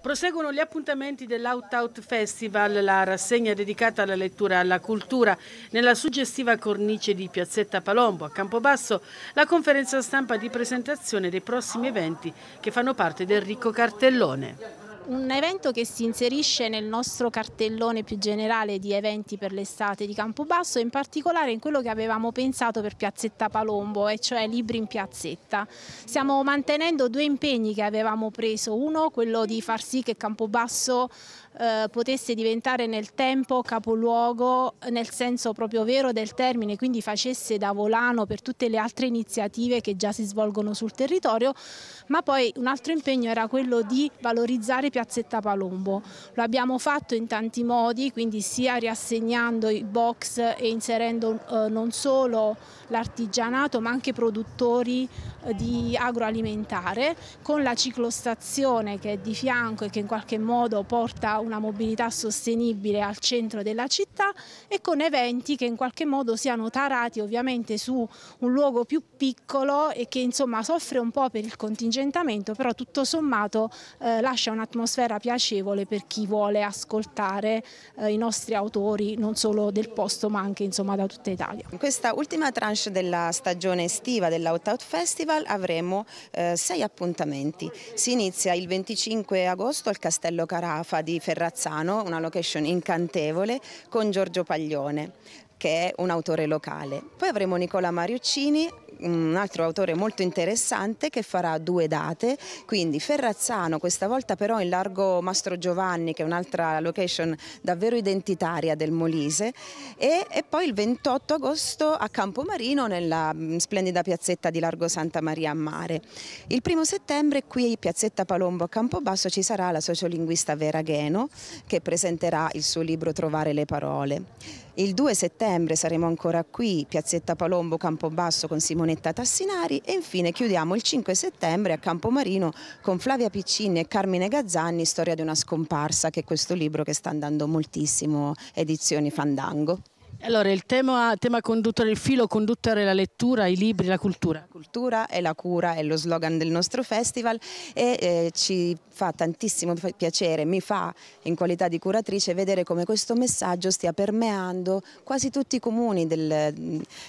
Proseguono gli appuntamenti dell'Out Out Festival, la rassegna dedicata alla lettura e alla cultura. Nella suggestiva cornice di Piazzetta Palombo, a Campobasso, la conferenza stampa di presentazione dei prossimi eventi che fanno parte del ricco cartellone un evento che si inserisce nel nostro cartellone più generale di eventi per l'estate di Campobasso e in particolare in quello che avevamo pensato per Piazzetta Palombo, e cioè libri in piazzetta. Stiamo mantenendo due impegni che avevamo preso, uno quello di far sì che Campobasso eh, potesse diventare nel tempo capoluogo nel senso proprio vero del termine, quindi facesse da volano per tutte le altre iniziative che già si svolgono sul territorio, ma poi un altro impegno era quello di valorizzare Piazzetta Piazzetta Palombo. Lo abbiamo fatto in tanti modi, quindi sia riassegnando i box e inserendo eh, non solo l'artigianato ma anche produttori eh, di agroalimentare, con la ciclostazione che è di fianco e che in qualche modo porta una mobilità sostenibile al centro della città e con eventi che in qualche modo siano tarati ovviamente su un luogo più piccolo e che insomma soffre un po' per il contingentamento, però tutto sommato eh, lascia un'atmosfera un'atmosfera piacevole per chi vuole ascoltare eh, i nostri autori non solo del posto ma anche insomma, da tutta Italia. In questa ultima tranche della stagione estiva dell'Out Out Festival avremo eh, sei appuntamenti. Si inizia il 25 agosto al Castello Carafa di Ferrazzano, una location incantevole, con Giorgio Paglione che è un autore locale. Poi avremo Nicola Mariuccini un altro autore molto interessante che farà due date, quindi Ferrazzano, questa volta però in largo Mastro Giovanni, che è un'altra location davvero identitaria del Molise, e, e, poi il 28 agosto a Campomarino nella mm, splendida piazzetta di Largo Santa Maria a Mare. Il primo settembre qui piazzetta Palombo a Campobasso ci sarà la sociolinguista Vera Gheno che presenterà il suo libro Trovare le parole. Il 2 settembre saremo ancora qui, Piazzetta Palombo, Campobasso con Simonetta Tassinari e infine chiudiamo il 5 settembre a Campomarino con Flavia Piccini e Carmine Gazzanni, Storia di una scomparsa, che è questo libro che sta andando moltissimo, edizioni Fandango. Allora, il tema, tema conduttore, il filo conduttore la lettura, i libri, la cultura cultura è la cura, è lo slogan del nostro festival e eh, ci fa tantissimo piacere, mi fa in qualità di curatrice vedere come questo messaggio stia permeando quasi tutti i comuni del,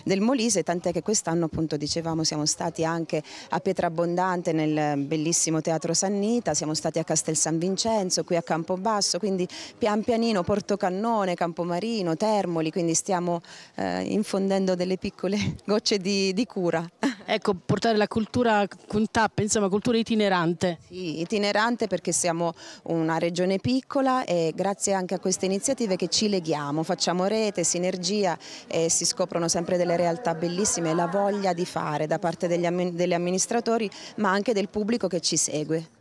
del Molise, tant'è che quest'anno appunto dicevamo siamo stati anche a Pietrabondante nel bellissimo Teatro Sannita, siamo stati a Castel San Vincenzo, qui a Campobasso, quindi pian pianino Portocannone, Campomarino, Termoli, quindi stiamo eh, infondendo delle piccole gocce di, di cura ecco, portare la cultura con tappa, insomma cultura itinerante. Sì, itinerante perché siamo una regione piccola e grazie anche a queste iniziative che ci leghiamo, facciamo rete, sinergia e si scoprono sempre delle realtà bellissime e la voglia di fare da parte degli amministratori ma anche del pubblico che ci segue.